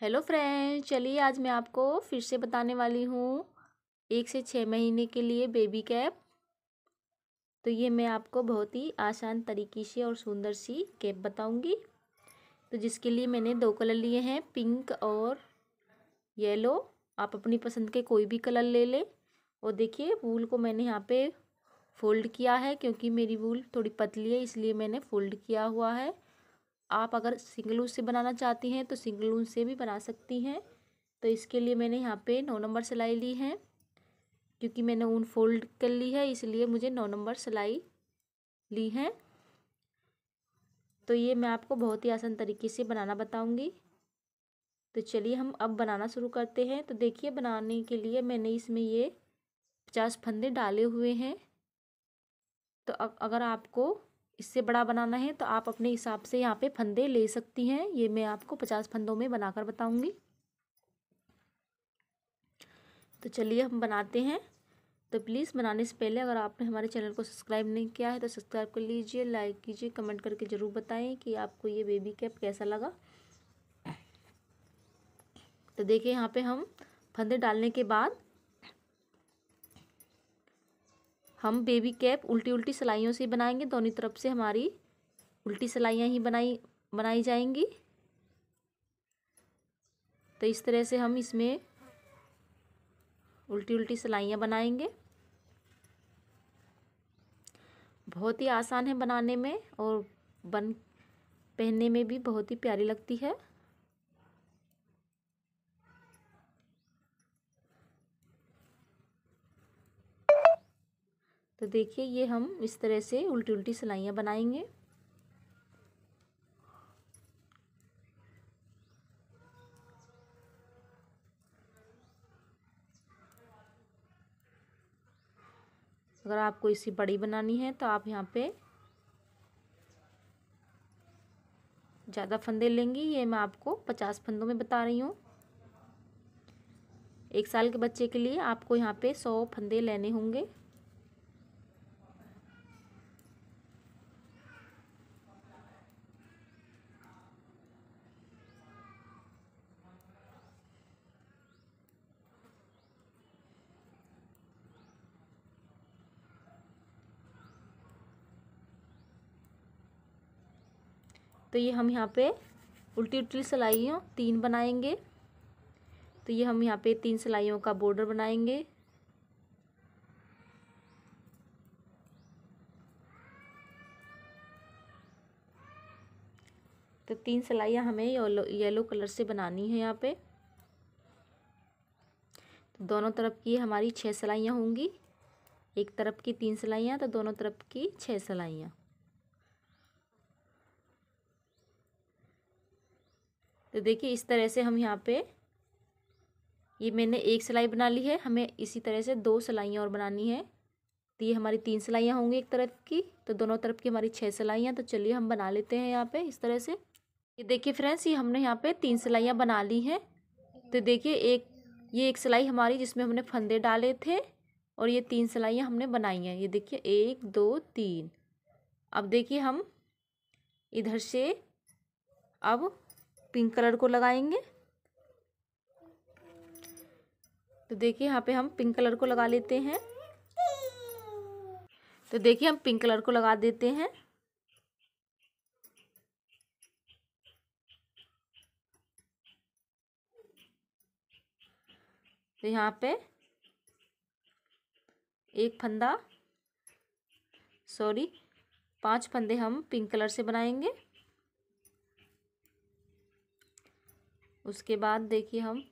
hello friends चलिए आज मैं आपको फिर से बताने वाली हूँ एक से छः महीने के लिए बेबी कैप तो ये मैं आपको बहुत ही आसान तरीके से और सुंदर सी कैप बताऊँगी तो जिसके लिए मैंने दो कलर लिए हैं पिंक और येलो आप अपनी पसंद के कोई भी कलर ले लें और देखिए वूल को मैंने यहाँ पे फोल्ड किया है क्योंकि मेरी वूल थोड़ी पतली है इसलिए मैंने फोल्ड किया हुआ है आप अगर सिंगल ऊन से बनाना चाहती हैं तो सिंगल ऊन से भी बना सकती हैं तो इसके लिए मैंने यहाँ पे नौ नंबर सिलाई ली है क्योंकि मैंने ऊन फोल्ड कर ली है इसलिए मुझे नौ नंबर सिलाई ली है तो ये मैं आपको बहुत ही आसान तरीके से बनाना बताऊँगी तो चलिए हम अब बनाना शुरू करते हैं तो देखिए बनाने के लिए मैंने इसमें ये पचास फंदे डाले हुए हैं तो अगर आपको इससे बड़ा बनाना है तो आप अपने हिसाब से यहाँ पे फंदे ले सकती हैं ये मैं आपको पचास फंदों में बनाकर बताऊँगी तो चलिए हम बनाते हैं तो प्लीज़ बनाने से पहले अगर आपने हमारे चैनल को सब्सक्राइब नहीं किया है तो सब्सक्राइब कर लीजिए लाइक कीजिए कमेंट करके ज़रूर बताएं कि आपको ये बेबी कैप कैसा लगा तो देखिए यहाँ पे हम फंदे डालने के बाद हम बेबी कैप उल्टी उल्टी सिलाइयों से बनाएंगे दोनों तरफ से हमारी उल्टी सिलाइयाँ ही बनाई बनाई जाएंगी तो इस तरह से हम इसमें उल्टी उल्टी सिलाइयाँ बनाएंगे बहुत ही आसान है बनाने में और बन पहनने में भी बहुत ही प्यारी लगती है तो देखिए ये हम इस तरह से उल्टी उल्टी सिलाइयाँ बनाएंगे अगर आपको इसी बड़ी बनानी है तो आप यहाँ पे ज़्यादा फंदे लेंगी ये मैं आपको पचास फंदों में बता रही हूँ एक साल के बच्चे के लिए आपको यहाँ पे सौ फंदे लेने होंगे तो ये हम यहाँ पे उल्टी उल्टी सिलाइयों तीन बनाएंगे तो ये हम यहाँ पे तीन सिलाइयों का बॉर्डर बनाएंगे तो तीन सिलाइयाँ हमें येलो येलो कलर से बनानी है यहाँ पे तो दोनों तरफ की हमारी छः सिलाइयाँ होंगी एक तरफ की तीन सिलाइयाँ तो दोनों तरफ की छः सिलाइयाँ तो देखिए इस तरह से हम यहाँ पे ये मैंने एक सिलाई बना ली है हमें इसी तरह से दो सिलाइयाँ और बनानी है तो ये हमारी तीन सिलाइयाँ होंगी एक तरफ की तो दोनों तरफ की हमारी छः सिलाइयाँ तो चलिए हम बना लेते हैं यहाँ पे इस तरह से ये देखिए फ्रेंड्स ये हमने यहाँ पे तीन सिलाइयाँ बना ली हैं तो देखिए एक ये एक सिलाई हमारी जिसमें हमने फंदे डाले थे और ये तीन सिलाइयाँ हमने बनाई हैं ये देखिए एक दो तीन अब देखिए हम इधर से अब पिंक कलर को लगाएंगे तो देखिए यहाँ पे हम पिंक कलर को लगा लेते हैं तो देखिए हम पिंक कलर को लगा देते हैं तो यहाँ पे एक फंदा सॉरी पांच फंदे हम पिंक कलर से बनाएंगे उसके बाद देखिए हम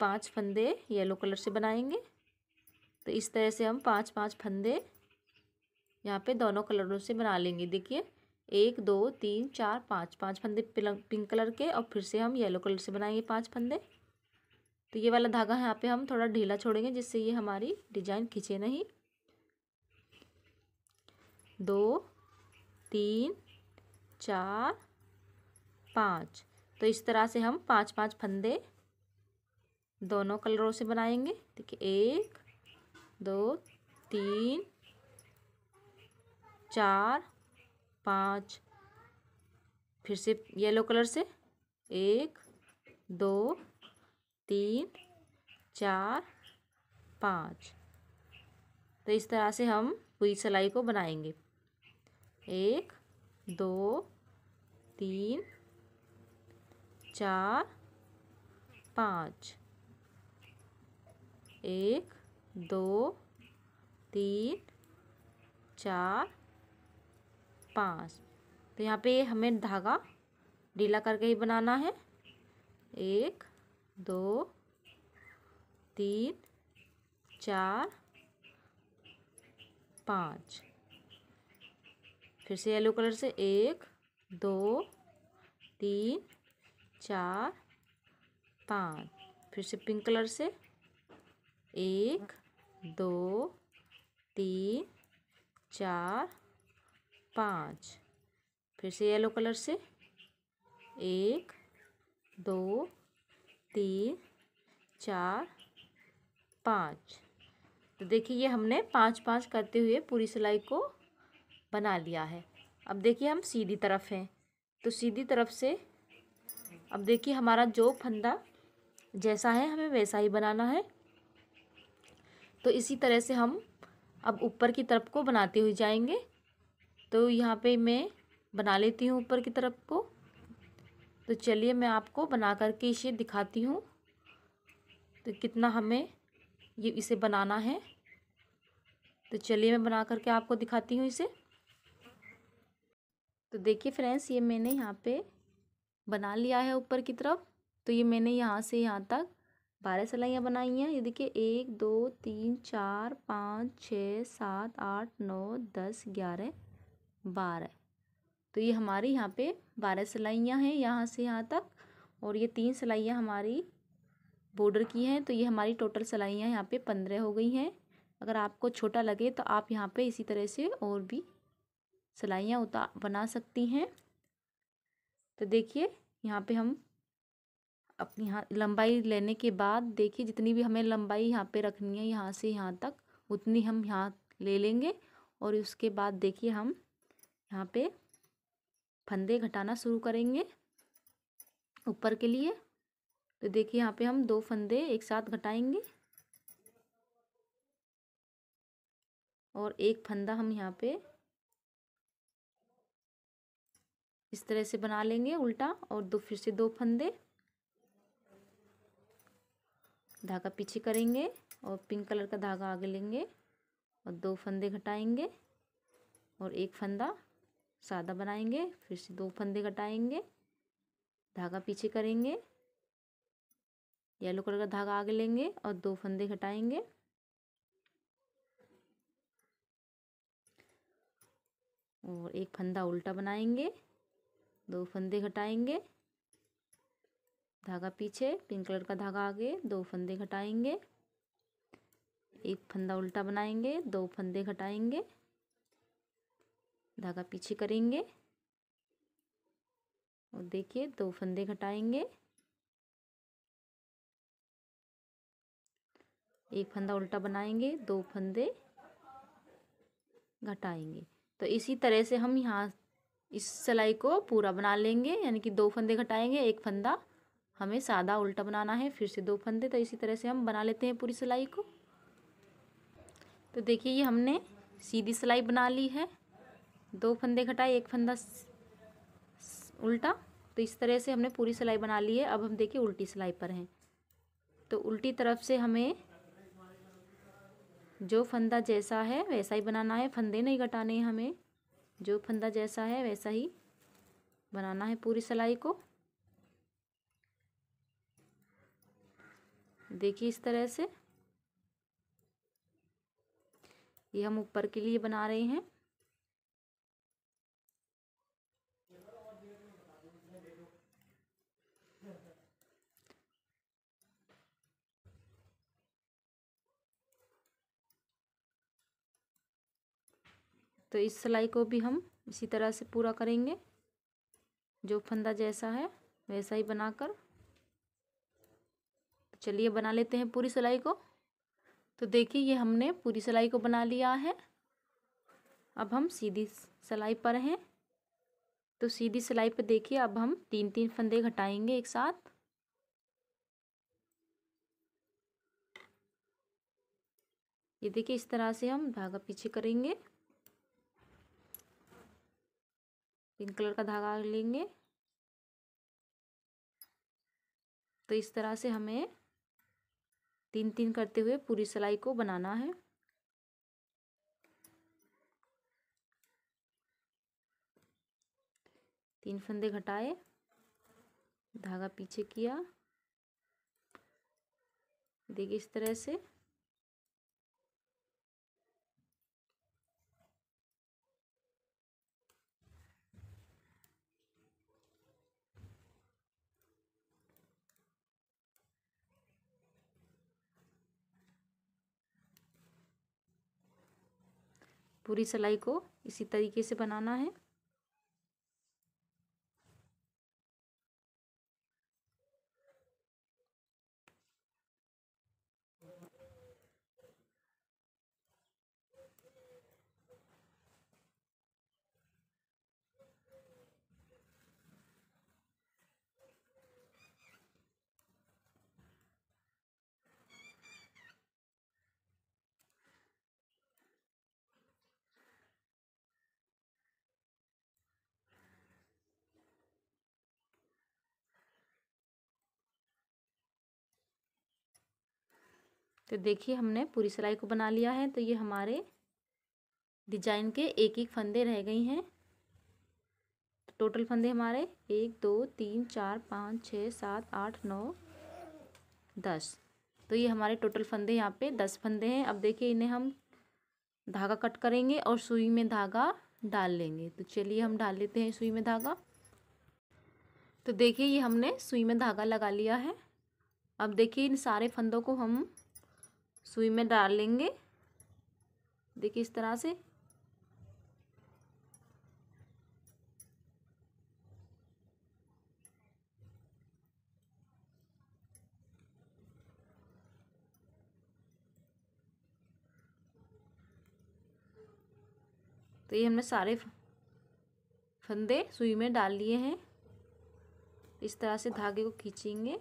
पांच फंदे येलो कलर से बनाएंगे तो इस तरह से हम पांच पांच फंदे यहाँ पे दोनों कलरों से बना लेंगे देखिए एक दो तीन चार पाँच पाँच फंदे पिंक कलर के और फिर से हम येलो कलर से बनाएंगे पाँच फंदे तो ये वाला धागा यहाँ पे हम थोड़ा ढीला छोड़ेंगे जिससे ये हमारी डिजाइन खींचे नहीं दो तीन चार पाँच तो इस तरह से हम पांच पांच फंदे दोनों कलरों से बनाएंगे देखिए एक दो तीन चार पाँच फिर से येलो कलर से एक दो तीन चार पाँच तो इस तरह से हम पूरी सिलाई को बनाएंगे एक दो तीन चार पाँच एक दो तीन चार पाँच तो यहाँ पे हमें धागा ढीला करके ही बनाना है एक दो तीन चार पाँच फिर से येलो कलर से एक दो तीन चार पाँच फिर से पिंक कलर से एक दो तीन चार पाँच फिर से येलो कलर से एक दो तीन चार पाँच तो देखिए ये हमने पाँच पाँच करते हुए पूरी सिलाई को बना लिया है अब देखिए हम सीधी तरफ हैं तो सीधी तरफ से अब देखिए हमारा जो फंदा जैसा है हमें वैसा ही बनाना है तो इसी तरह से हम अब ऊपर की तरफ को बनाते हुए जाएंगे तो यहाँ पे मैं बना लेती हूँ ऊपर की तरफ को तो चलिए मैं आपको बना करके इसे दिखाती हूँ तो कितना हमें ये इसे बनाना है तो चलिए मैं बना करके आपको दिखाती हूँ इसे तो देखिए फ्रेंड्स ये मैंने यहाँ पे बना लिया है ऊपर की तरफ तो ये मैंने यहाँ से यहाँ तक बारह सिलाइयाँ बनाई हैं ये देखिए एक दो तीन चार पाँच छः सात आठ नौ दस ग्यारह बारह तो ये हमारी यहाँ पे बारह सिलाइयाँ हैं यहाँ से यहाँ तक और ये तीन सिलाइयाँ हमारी बॉर्डर की हैं तो ये हमारी टोटल सिलाइयाँ यहाँ पे पंद्रह हो गई हैं अगर आपको छोटा लगे तो आप यहाँ पे इसी तरह से और भी सिलाइयाँ उतार बना सकती हैं तो देखिए यहाँ पे हम अपनी यहाँ लंबाई लेने के बाद देखिए जितनी भी हमें लंबाई यहाँ पे रखनी है यहाँ से यहाँ तक उतनी हम यहाँ ले लेंगे और उसके बाद देखिए हम यहाँ पे फंदे घटाना शुरू करेंगे ऊपर के लिए तो देखिए यहाँ पे हम दो फंदे एक साथ घटाएंगे और एक फंदा हम यहाँ पे इस तरह से बना लेंगे उल्टा और दो फिर से दो फंदे धागा पीछे करेंगे और पिंक कलर का धागा आगे लेंगे और दो फंदे घटाएंगे और एक फंदा सादा बनाएंगे फिर से दो फंदे घटाएंगे धागा पीछे करेंगे येलो कलर का धागा आगे लेंगे और दो फंदे घटाएंगे और एक फंदा उल्टा बनाएंगे दो फंदे घटाएंगे धागा पीछे पिंक कलर का धागा आगे दो फंदे घटाएंगे एक फंदा उल्टा बनाएंगे दो फंदे घटाएंगे धागा पीछे करेंगे और देखिए दो फंदे घटाएंगे एक फंदा उल्टा बनाएंगे दो फंदे घटाएंगे तो इसी तरह से हम यहाँ इस सिलाई को पूरा बना लेंगे यानी कि दो फंदे घटाएंगे एक फंदा हमें सादा उल्टा बनाना है फिर से दो फंदे तो इसी तरह से हम बना लेते हैं पूरी सिलाई को तो देखिए ये हमने सीधी सिलाई बना ली है दो फंदे घटाए एक फंदा उल्टा तो इस तरह से हमने पूरी सिलाई बना ली है अब हम देखिए उल्टी सिलाई पर हैं तो उल्टी तरफ से हमें जो फंदा जैसा है वैसा ही बनाना है फंदे नहीं घटाने हमें जो फंदा जैसा है वैसा ही बनाना है पूरी सिलाई को देखिए इस तरह से ये हम ऊपर के लिए बना रहे हैं तो इस सिलाई को भी हम इसी तरह से पूरा करेंगे जो फंदा जैसा है वैसा ही बनाकर तो चलिए बना लेते हैं पूरी सिलाई को तो देखिए ये हमने पूरी सिलाई को बना लिया है अब हम सीधी सिलाई पर हैं तो सीधी सिलाई पर देखिए अब हम तीन तीन फंदे घटाएंगे एक साथ ये देखिए इस तरह से हम धागा पीछे करेंगे पिंक कलर का धागा लेंगे तो इस तरह से हमें तीन तीन करते हुए पूरी सिलाई को बनाना है तीन फंदे घटाए धागा पीछे किया देखिए इस तरह से पूरी सिलाई को इसी तरीके से बनाना है तो देखिए हमने पूरी सिलाई को बना लिया है तो ये हमारे डिजाइन के एक एक फंदे रह गई हैं तो टोटल फंदे हमारे एक दो तीन चार पाँच छः सात आठ नौ दस तो ये हमारे टोटल फंदे यहाँ पे दस फंदे हैं अब देखिए इन्हें हम धागा कट करेंगे और सुई में धागा डाल लेंगे तो चलिए हम डाल लेते हैं सुई में धागा तो देखिए ये हमने सुई में धागा लगा लिया है अब देखिए इन सारे फंदों को हम सुई में डाल लेंगे देखिए इस तरह से तो ये हमने सारे फंदे सुई में डाल लिए हैं इस तरह से धागे को खींचेंगे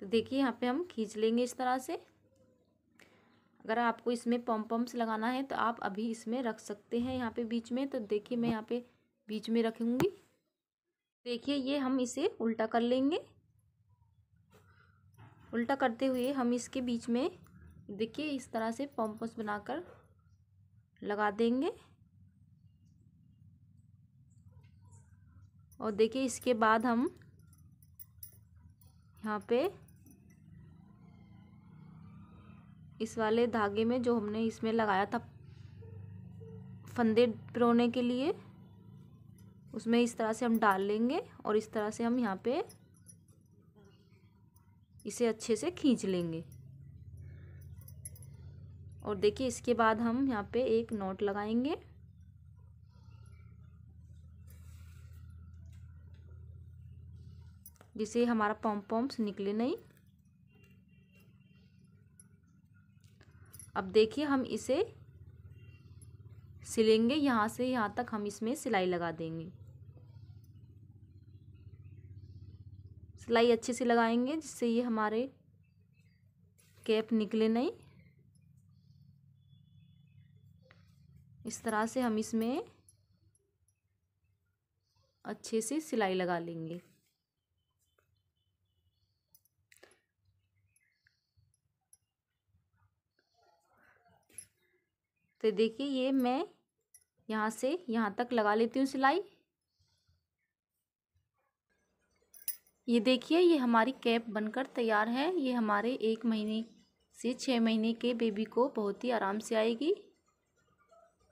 तो देखिए यहाँ पे हम खींच लेंगे इस तरह से अगर आपको इसमें पम पम्प्स लगाना है तो आप अभी इसमें रख सकते हैं यहाँ पे बीच में तो देखिए मैं यहाँ पे बीच में रखूँगी देखिए ये हम इसे उल्टा कर लेंगे उल्टा करते हुए हम इसके बीच में देखिए इस तरह से पम्पस बनाकर लगा देंगे और देखिए इसके बाद हम यहाँ पे इस वाले धागे में जो हमने इसमें लगाया था फंदे पिरोने के लिए उसमें इस तरह से हम डाल लेंगे और इस तरह से हम यहाँ पे इसे अच्छे से खींच लेंगे और देखिए इसके बाद हम यहाँ पे एक नोट लगाएंगे जिसे हमारा पॉम्पॉम्स निकले नहीं अब देखिए हम इसे सिलेंगे यहाँ से यहाँ तक हम इसमें सिलाई लगा देंगे सिलाई अच्छे से लगाएंगे जिससे ये हमारे कैप निकले नहीं इस तरह से हम इसमें अच्छे से सिलाई लगा लेंगे तो देखिए ये मैं यहाँ से यहाँ तक लगा लेती हूँ सिलाई ये देखिए ये हमारी कैप बनकर तैयार है ये हमारे एक महीने से छः महीने के बेबी को बहुत ही आराम से आएगी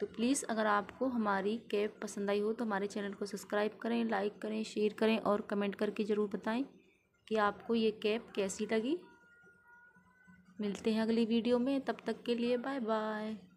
तो प्लीज़ अगर आपको हमारी कैप पसंद आई हो तो हमारे चैनल को सब्सक्राइब करें लाइक करें शेयर करें और कमेंट करके ज़रूर बताएं कि आपको ये कैप कैसी लगी मिलते हैं अगली वीडियो में तब तक के लिए बाय बाय